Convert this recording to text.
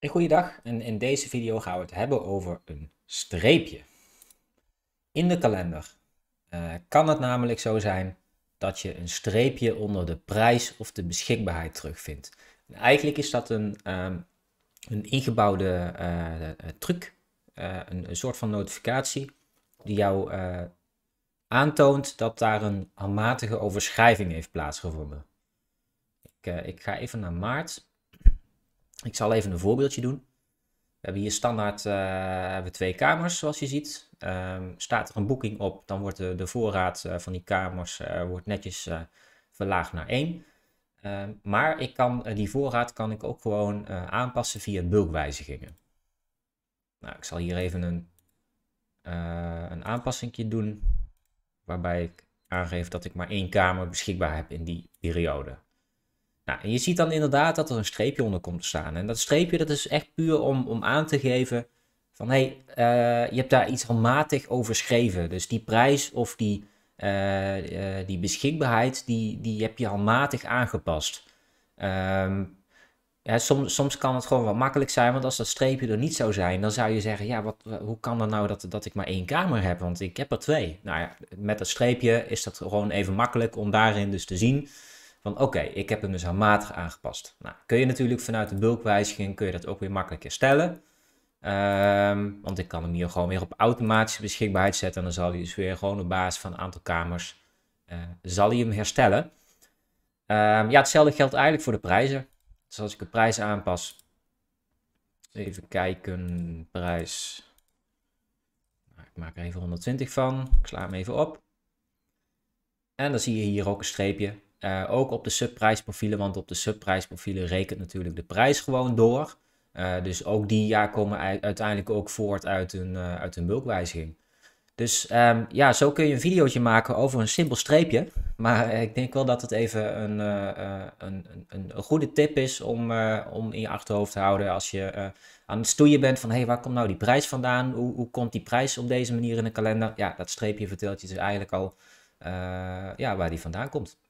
Hey, goeiedag en in deze video gaan we het hebben over een streepje. In de kalender eh, kan het namelijk zo zijn dat je een streepje onder de prijs of de beschikbaarheid terugvindt. En eigenlijk is dat een, ehm, een ingebouwde eh, eh, truc, een, soort van notificatie die jou aantoont dat daar een handmatige overschrijving heeft plaatsgevonden. Ik, ik ga even naar maart ik zal even een voorbeeldje doen. We hebben hier standaard eh, twee kamers, zoals je ziet. Ehm, staat er een boeking op, dan wordt de, de voorraad eh, van die kamers eh, wordt netjes verlaagd naar één. Ehm, maar ik kan, die voorraad kan ik ook gewoon aanpassen via bulkwijzigingen. Nou, ik zal hier even een, een aanpassingje doen, waarbij ik aangeef dat ik maar één kamer beschikbaar heb in die periode. Nou, en je ziet dan inderdaad dat er een streepje onder komt te staan. En dat streepje dat is echt puur om, om aan te geven van hé, hey, eh, je hebt daar iets handmatig over geschreven. Dus die prijs of die, uh, die beschikbaarheid, die, die heb je matig aangepast. Ehm, soms, soms kan het gewoon wat makkelijk zijn, want als dat streepje er niet zou zijn, dan zou je zeggen, ja, wat, hoe kan dat nou dat, dat ik maar één kamer heb, want ik heb er twee. Nou ja, met dat streepje is dat gewoon even makkelijk om daarin dus te zien van oké, ik heb hem dus matig aangepast. Nou, kun je natuurlijk vanuit de bulkwijziging kun je dat ook weer makkelijk herstellen. Ehm, want ik kan hem hier gewoon weer op automatische beschikbaarheid zetten. En dan zal hij dus weer gewoon op basis van een aantal kamers, eh, zal hij hem herstellen. Ehm, ja, hetzelfde geldt eigenlijk voor de prijzen. Dus als ik de prijs aanpas, even kijken, prijs. Nou, ik maak er even 120 van, ik sla hem even op. En dan zie je hier ook een streepje. Eh, ook op de subprijsprofielen, want op de subprijsprofielen rekent natuurlijk de prijs gewoon door. Eh, dus ook die ja, komen uiteindelijk ook voort uit een, eh, uit een bulkwijziging. Dus ehm, ja, zo kun je een videootje maken over een simpel streepje. Maar ik denk wel dat het even een, een, een, een, goede tip is om, om in je achterhoofd te houden als je aan het stoeien bent van hé, hey, waar komt nou die prijs vandaan? Hoe, hoe komt die prijs op deze manier in de kalender? Ja, dat streepje vertelt je dus eigenlijk al ja, waar die vandaan komt.